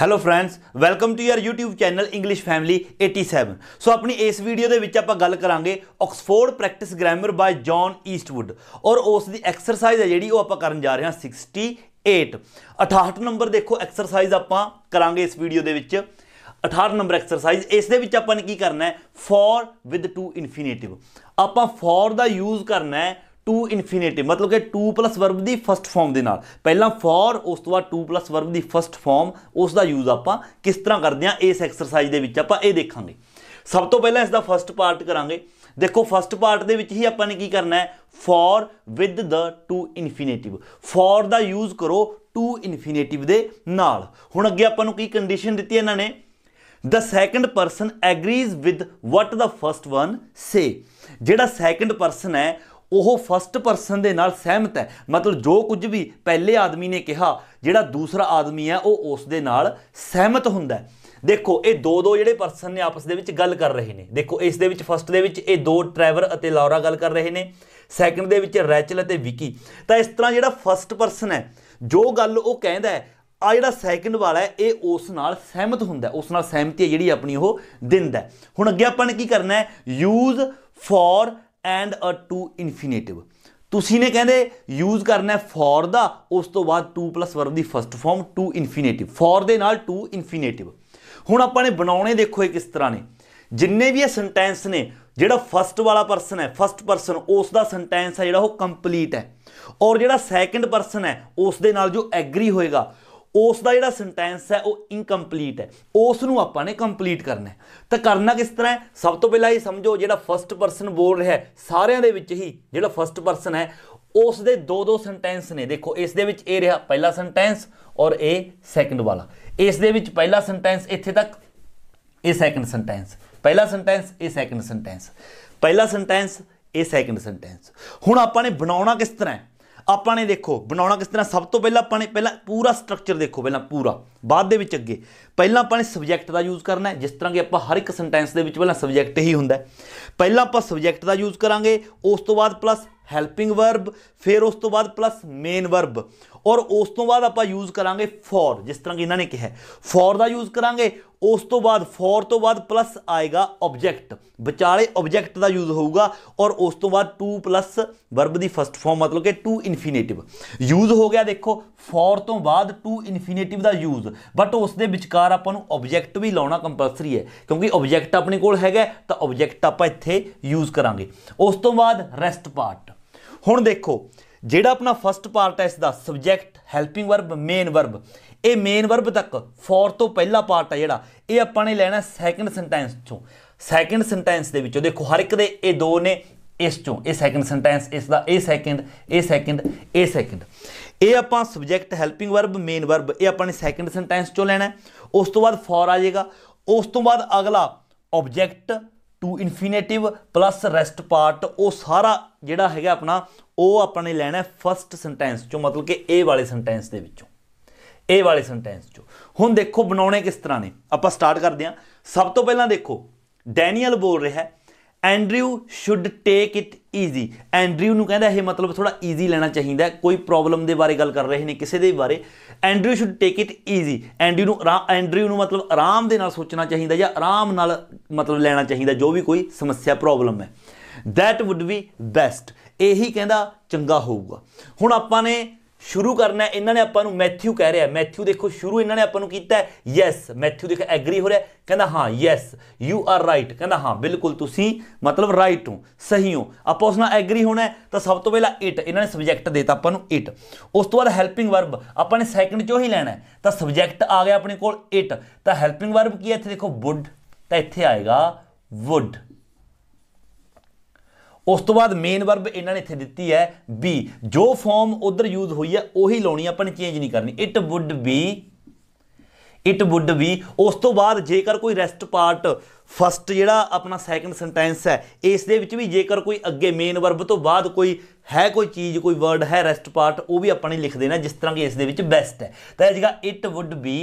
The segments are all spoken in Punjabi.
hello friends welcome to your YouTube channel English family 87 so ਆਪਣੀ ਇਸ ਵੀਡੀਓ ਦੇ ਵਿੱਚ ਆਪਾਂ ਗੱਲ ਕਰਾਂਗੇ Oxford practice grammar by John Eastwood ਔਰ ਉਸ ਦੀ ਐਕਸਰਸਾਈਜ਼ ਹੈ ਜਿਹੜੀ ਉਹ ਆਪਾਂ ਕਰਨ ਜਾ ਰਹੇ ਹਾਂ 68 68 ਨੰਬਰ ਦੇਖੋ ਐਕਸਰਸਾਈਜ਼ ਆਪਾਂ ਕਰਾਂਗੇ ਇਸ ਵੀਡੀਓ ਦੇ ਵਿੱਚ 18 ਨੰਬਰ ਐਕਸਰਸਾਈਜ਼ ਇਸ ਦੇ ਵਿੱਚ ਆਪਾਂ ਨੇ ਕੀ ਕਰਨਾ ਹੈ ਫੋਰ ਵਿਦ ਟੂ ਇਨਫਿਨਿਟਿਵ ਆਪਾਂ ਫੋਰ ਦਾ ਯੂਜ਼ ਕਰਨਾ ਹੈ ਟੂ ਇਨਫੀਨਿਟਿਵ ਮਤਲਬ ਕਿ 2 ਪਲੱਸ ਵਰਬ ਦੀ ਫਸਟ ਫਾਰਮ ਦੇ ਨਾਲ ਪਹਿਲਾਂ ਫੋਰ ਉਸ ਤੋਂ ਬਾਅਦ 2 ਪਲੱਸ ਵਰਬ ਦੀ ਫਸਟ ਫਾਰਮ ਉਸ ਦਾ ਯੂਜ਼ ਆਪਾਂ ਕਿਸ ਤਰ੍ਹਾਂ ਕਰਦੇ ਆ ਇਸ ਐਕਸਰਸਾਈਜ਼ ਦੇ ਵਿੱਚ ਆਪਾਂ ਇਹ ਦੇਖਾਂਗੇ ਸਭ ਤੋਂ ਪਹਿਲਾਂ ਇਸ ਦਾ ਫਸਟ ਪਾਰਟ ਕਰਾਂਗੇ ਦੇਖੋ ਫਸਟ ਪਾਰਟ ਦੇ ਵਿੱਚ ਹੀ ਆਪਾਂ ਨੇ ਕੀ ਕਰਨਾ ਹੈ for with the to infinitive for ਦਾ ਯੂਜ਼ ਕਰੋ ਟੂ ਇਨਫਿਨਿਟਿਵ ਦੇ ਨਾਲ ਹੁਣ ਅੱਗੇ ਆਪਾਂ ਨੂੰ ਕੀ ਕੰਡੀਸ਼ਨ ਦਿੱਤੀ ਇਹਨਾਂ ਨੇ the second person agrees with what the first one say ਜਿਹੜਾ ਸੈਕੰਡ ਪਰਸਨ ਹੈ ਉਹ ਫਸਟ ਪਰਸਨ ਦੇ ਨਾਲ ਸਹਿਮਤ ਹੈ ਮਤਲਬ ਜੋ ਕੁਝ ਵੀ ਪਹਿਲੇ ਆਦਮੀ ਨੇ ਕਿਹਾ ਜਿਹੜਾ ਦੂਸਰਾ ਆਦਮੀ ਹੈ ਉਹ ਉਸ ਦੇ ਨਾਲ ਸਹਿਮਤ ਹੁੰਦਾ ਦੇਖੋ ਇਹ ਦੋ ਦੋ ਜਿਹੜੇ ਪਰਸਨ ਨੇ ਆਪਸ ਦੇ ਵਿੱਚ ਗੱਲ ਕਰ ਰਹੇ ਨੇ ਦੇਖੋ ਇਸ ਦੇ ਵਿੱਚ ਫਸਟ ਦੇ ਵਿੱਚ ਇਹ ਦੋ ਟਰੈਵਰ ਅਤੇ ਲੌਰਾ ਗੱਲ ਕਰ ਰਹੇ ਨੇ ਸੈਕੰਡ ਦੇ ਵਿੱਚ ਰੈਚਲ ਅਤੇ ਵਿਕੀ ਤਾਂ ਇਸ ਤਰ੍ਹਾਂ ਜਿਹੜਾ ਫਸਟ ਪਰਸਨ ਹੈ ਜੋ ਗੱਲ ਉਹ ਕਹਿੰਦਾ ਹੈ ਆ ਜਿਹੜਾ ਸੈਕਿੰਡ ਵਾਲਾ ਹੈ ਇਹ ਉਸ ਨਾਲ ਸਹਿਮਤ ਹੁੰਦਾ ਉਸ ਨਾਲ ਸਹਿਮਤੀ ਹੈ ਜਿਹੜੀ ਆਪਣੀ ਉਹ ਦਿੰਦਾ ਹੁਣ ਅੱਗੇ ਆਪਾਂ ਨੇ ਕੀ ਕਰਨਾ ਹੈ use for and a to infinitive ਤੁਸੀਂ ਨੇ ਕਹਿੰਦੇ ਯੂਜ਼ ਕਰਨਾ ਹੈ ਫॉर ਦਾ ਉਸ ਤੋਂ ਬਾਅਦ 2 ਵਰਬ ਦੀ first form to infinitive for ਦੇ ਨਾਲ ਟੂ ਇਨਫਿਨਿਟਿਵ ਹੁਣ ਆਪਾਂ ਨੇ ਬਣਾਉਣੇ ਦੇਖੋ ਇਹ ਕਿਸ ਤਰ੍ਹਾਂ ਨੇ ਜਿੰਨੇ ਵੀ ਇਹ ਸੈਂਟੈਂਸ ਨੇ ਜਿਹੜਾ ਫਸਟ ਵਾਲਾ ਪਰਸਨ ਹੈ ਫਸਟ ਪਰਸਨ ਉਸ ਦਾ ਸੈਂਟੈਂਸ ਹੈ ਜਿਹੜਾ ਉਹ ਕੰਪਲੀਟ ਹੈ ਔਰ ਜਿਹੜਾ ਸੈਕੰਡ ਪਰਸਨ ਹੈ ਉਸ ਦੇ ਨਾਲ ਜੋ ਐਗਰੀ ਹੋਏਗਾ ਉਸ ਦਾ ਜਿਹੜਾ ਸੈਂਟੈਂਸ ਹੈ ਉਹ ਇਨਕੰਪਲੀਟ ਹੈ ਉਸ ਨੂੰ ਆਪਾਂ ਨੇ ਕੰਪਲੀਟ ਕਰਨਾ ਹੈ ਤਾਂ ਕਰਨਾ ਕਿਸ ਤਰ੍ਹਾਂ ਹੈ ਸਭ ਤੋਂ ਪਹਿਲਾਂ ਇਹ ਸਮਝੋ ਜਿਹੜਾ ਫਰਸਟ ਪਰਸਨ ਬੋਲ ਰਿਹਾ ਹੈ ਸਾਰਿਆਂ ਦੇ ਵਿੱਚ ਹੀ ਜਿਹੜਾ ਫਰਸਟ ਪਰਸਨ ਹੈ ਉਸ ਦੇ ਦੋ ਦੋ ਸੈਂਟੈਂਸ ਨੇ ਦੇਖੋ ਇਸ ਦੇ ਵਿੱਚ ਇਹ ਰਿਹਾ ਪਹਿਲਾ ਸੈਂਟੈਂਸ ਔਰ ਇਹ ਸੈਕੰਡ ਵਾਲਾ ਇਸ ਦੇ ਵਿੱਚ ਪਹਿਲਾ ਸੈਂਟੈਂਸ ਇੱਥੇ ਤੱਕ ਇਹ ਸੈਕੰਡ ਸੈਂਟੈਂਸ ਪਹਿਲਾ ਸੈਂਟੈਂਸ ਇਹ ਸੈਕੰਡ ਸੈਂਟੈਂਸ ਪਹਿਲਾ ਸੈਂਟੈਂਸ ਇਹ ਸੈਕੰਡ ਸੈਂਟੈਂਸ ਹੁਣ ਆਪਾਂ ਨੇ ਬਣਾਉਣਾ ਕਿਸ ਤਰ੍ਹਾਂ ਹੈ ਆਪਾਂ ਨੇ ਦੇਖੋ ਬਣਾਉਣਾ ਕਿਸ ਤਰ੍ਹਾਂ ਸਭ ਤੋਂ ਪਹਿਲਾਂ ਆਪਾਂ ਨੇ ਪਹਿਲਾਂ ਪੂਰਾ ਸਟਰਕਚਰ ਦੇਖੋ ਪਹਿਲਾਂ ਪੂਰਾ ਬਾਅਦ ਦੇ ਵਿੱਚ ਅੱਗੇ ਪਹਿਲਾਂ ਆਪਾਂ ਨੇ ਸਬਜੈਕਟ ਦਾ ਯੂਜ਼ ਕਰਨਾ ਹੈ ਜਿਸ ਤਰ੍ਹਾਂ ਕਿ ਆਪਾਂ ਹਰ ਇੱਕ ਸੈਂਟੈਂਸ ਦੇ ਵਿੱਚ ਪਹਿਲਾਂ ਸਬਜੈਕਟ ਹੀ ਹੁੰਦਾ ਪਹਿਲਾਂ ਆਪਾਂ ਸਬਜੈਕਟ ਦਾ ਯੂਜ਼ ਕਰਾਂਗੇ ਉਸ ਤੋਂ ਬਾਅਦ ਪਲੱਸ ਹੈਲਪਿੰਗ ਵਰਬ ਫਿਰ ਉਸ ਤੋਂ ਬਾਅਦ ਪਲੱਸ ਮੇਨ ਵਰਬ ਔਰ ਉਸ ਤੋਂ ਬਾਅਦ ਆਪਾਂ ਯੂਜ਼ ਕਰਾਂਗੇ ਫੋਰ ਜਿਸ ਤਰ੍ਹਾਂ ਕਿ ਇਹਨਾਂ ਨੇ ਕਿਹਾ ਫੋਰ ਦਾ ਯੂਜ਼ ਕਰਾਂਗੇ ਉਸ ਤੋਂ ਬਾਅਦ ਫੋਰ ਤੋਂ ਬਾਅਦ ਪਲੱਸ ਆਏਗਾ ਆਬਜੈਕਟ ਵਿਚਾਲੇ ਆਬਜੈਕਟ ਦਾ ਯੂਜ਼ ਹੋਊਗਾ ਔਰ ਉਸ ਤੋਂ ਬਾਅਦ 2 ਪਲੱਸ ਵਰਬ ਦੀ ਫਸਟ ਫਾਰਮ ਮਤਲਬ ਕਿ 2 ਇਨਫੀਨੇਟਿਵ ਯੂਜ਼ ਹੋ ਗਿਆ ਦੇਖੋ ਫੋਰ ਤੋਂ ਬਾਅਦ 2 ਇਨਫੀਨੇਟਿਵ ਦਾ ਯੂਜ਼ ਬਟ ਉਸ ਦੇ ਵਿਚਕਾਰ ਆਪਾਂ ਨੂੰ ਆਬਜੈਕਟ ਵੀ ਲਾਉਣਾ ਕੰਪਲਸਰੀ ਹੈ ਕਿਉਂਕਿ ਆਬਜੈਕਟ ਆਪਣੇ ਕੋਲ ਹੈਗਾ ਤਾਂ ਆਬਜੈਕਟ ਆਪਾਂ ਇੱਥੇ ਯੂਜ਼ ਕਰਾਂਗੇ ਉਸ ਤੋਂ ਬਾਅਦ ਰੈਸਟ ਪਾਰਟ ਹੁਣ ਦੇਖੋ ਜਿਹੜਾ ਆਪਣਾ ਫਸਟ ਪਾਰਟ ਹੈ ਇਸ ਦਾ subject helping verb main verb ਇਹ ਮੇਨ ਵਰਬ ਤੱਕ ਫੋਰ ਤੋਂ ਪਹਿਲਾ ਪਾਰਟ ਆ ਜਿਹੜਾ ਇਹ ਆਪਾਂ ਨੇ ਲੈਣਾ ਸੈਕੰਡ ਸੈਂਟੈਂਸ ਚੋਂ ਸੈਕੰਡ ਸੈਂਟੈਂਸ ਦੇ ਵਿੱਚੋਂ ਦੇਖੋ ਹਰ ਇੱਕ ਦੇ ਇਹ ਦੋ ਨੇ ਇਸ ਚੋਂ ਇਹ ਸੈਕੰਡ ਸੈਂਟੈਂਸ ਇਸ ਦਾ ਇਹ ਸੈਕੰਡ ਇਹ ਸੈਕੰਡ ਇਹ ਸੈਕੰਡ ਇਹ ਆਪਾਂ subject helping verb main verb ਇਹ ਆਪਾਂ ਨੇ ਸੈਕੰਡ ਸੈਂਟੈਂਸ ਚੋਂ ਲੈਣਾ ਉਸ ਤੋਂ ਬਾਅਦ ਫੋਰ ਆ ਜਾਏਗਾ ਉਸ ਤੋਂ ਬਾਅਦ ਅਗਲਾ object to infinitive plus rest part ਉਹ ਸਾਰਾ ਜਿਹੜਾ ਹੈਗਾ ਆਪਣਾ ਉਹ ਆਪਾਂ ਨੇ ਲੈਣਾ ਫਸਟ ਸੈਂਟੈਂਸ ਚੋਂ ਮਤਲਬ ਕਿ ਇਹ ਵਾਲੇ ਸੈਂਟੈਂਸ ਦੇ ਵਿੱਚੋਂ ਇਹ ਵਾਲੇ ਸੈਂਟੈਂਸ ਚੋਂ ਹੁਣ ਦੇਖੋ ਬਣਾਉਣੇ ਕਿਸ ਤਰ੍ਹਾਂ ਨੇ ਆਪਾਂ ਸਟਾਰਟ ਕਰਦੇ ਹਾਂ ਸਭ ਤੋਂ ਪਹਿਲਾਂ ਦੇਖੋ ਡੈਨੀਅਲ ਬੋਲ ਰਿਹਾ ਹੈ Andrew should take it easy Andrew ਨੂੰ ਕਹਿੰਦਾ ਇਹ ਮਤਲਬ ਥੋੜਾ ਈਜ਼ੀ ਲੈਣਾ ਚਾਹੀਦਾ ਕੋਈ ਪ੍ਰੋਬਲਮ ਦੇ ਬਾਰੇ ਗੱਲ ਕਰ ਰਹੇ ਨੇ ਕਿਸੇ ਦੇ ਬਾਰੇ Andrew should take it easy Andrew ਨੂੰ ਐਂਡਰਿਊ ਨੂੰ ਮਤਲਬ ਆਰਾਮ ਦੇ ਨਾਲ ਸੋਚਣਾ ਚਾਹੀਦਾ ਜਾਂ ਆਰਾਮ ਨਾਲ ਮਤਲਬ ਲੈਣਾ ਚਾਹੀਦਾ ਜੋ ਵੀ ਕੋਈ ਸਮੱਸਿਆ ਪ੍ਰੋਬਲਮ ਹੈ ਥੈਟ ਊਡ ਬੀ ਬੈਸਟ ਇਹੀ ਕਹਿੰਦਾ ਚੰਗਾ ਹੋਊਗਾ ਹੁਣ ਆਪਾਂ ਨੇ ਸ਼ੁਰੂ ਕਰਨਾ ਇਹਨਾਂ ਨੇ ਆਪਾਂ ਨੂੰ ਮੈਥਿਊ ਕਹਿ ਰਿਹਾ ਮੈਥਿਊ ਦੇਖੋ ਸ਼ੁਰੂ ਇਹਨਾਂ ਨੇ ਆਪਾਂ ਨੂੰ ਕੀਤਾ ਯੈਸ ਮੈਥਿਊ ਦੇਖ ਐਗਰੀ ਹੋ ਰਿਹਾ ਕਹਿੰਦਾ ਹਾਂ ਯੈਸ ਯੂ ਆਰ ਰਾਈਟ ਕਹਿੰਦਾ ਹਾਂ ਬਿਲਕੁਲ ਤੁਸੀਂ ਮਤਲਬ ਰਾਈਟ ਹੋ ਸਹੀ ਹੋ ਆਪਾਂ ਉਸ ਨਾਲ ਐਗਰੀ ਹੋਣਾ ਹੈ ਤਾਂ ਸਭ ਤੋਂ ਪਹਿਲਾਂ ਇਟ ਇਹਨਾਂ ਨੇ ਸਬਜੈਕਟ ਦੇਤਾ ਆਪਾਂ ਨੂੰ ਇਟ ਉਸ ਤੋਂ ਬਾਅਦ ਹੈਲਪਿੰਗ ਵਰਬ ਆਪਾਂ ਨੇ ਸੈਕੰਡ ਚੋਂ ਹੀ ਲੈਣਾ ਹੈ ਤਾਂ ਸਬਜੈਕਟ ਆ ਗਿਆ ਆਪਣੇ ਕੋਲ ਇਟ ਤਾਂ ਹੈਲਪਿੰਗ ਵਰਬ ਕੀ ਹੈ ਇੱਥੇ ਦੇਖੋ ਵੁੱਡ ਤਾਂ ਇੱਥੇ ਆਏਗਾ ਵੁੱਡ ਉਸ ਤੋਂ ਬਾਅਦ ਮੇਨ ਵਰਬ ਇਹਨਾਂ ਨੇ ਇੱਥੇ ਦਿੱਤੀ ਹੈ ਬੀ ਜੋ ਫਾਰਮ ਉਧਰ ਯੂਜ਼ ਹੋਈ ਹੈ ਉਹੀ ਲਾਉਣੀ ਆਪਾਂ ਨੇ ਚੇਂਜ ਨਹੀਂ ਕਰਨੀ it would be it would be ਉਸ ਤੋਂ ਬਾਅਦ ਜੇਕਰ ਕੋਈ ਰੈਸਟ ਪਾਰਟ ਫਸਟ ਜਿਹੜਾ ਆਪਣਾ ਸੈਕੰਡ ਸੈਂਟੈਂਸ ਹੈ ਇਸ ਦੇ ਵਿੱਚ ਵੀ ਜੇਕਰ ਕੋਈ ਅੱਗੇ ਮੇਨ ਵਰਬ ਤੋਂ ਬਾਅਦ ਕੋਈ ਹੈ ਕੋਈ ਚੀਜ਼ ਕੋਈ ਵਰਡ ਹੈ ਰੈਸਟ ਪਾਰਟ ਉਹ ਵੀ ਆਪਾਂ ਨੇ ਲਿਖ ਦੇਣਾ ਜਿਸ ਤਰ੍ਹਾਂ ਕਿ ਇਸ ਦੇ ਵਿੱਚ ਬੈਸਟ ਹੈ ਤਾਂ ਇਹ ਜਿਹੜਾ ਇਟ ਵੁੱਡ ਬੀ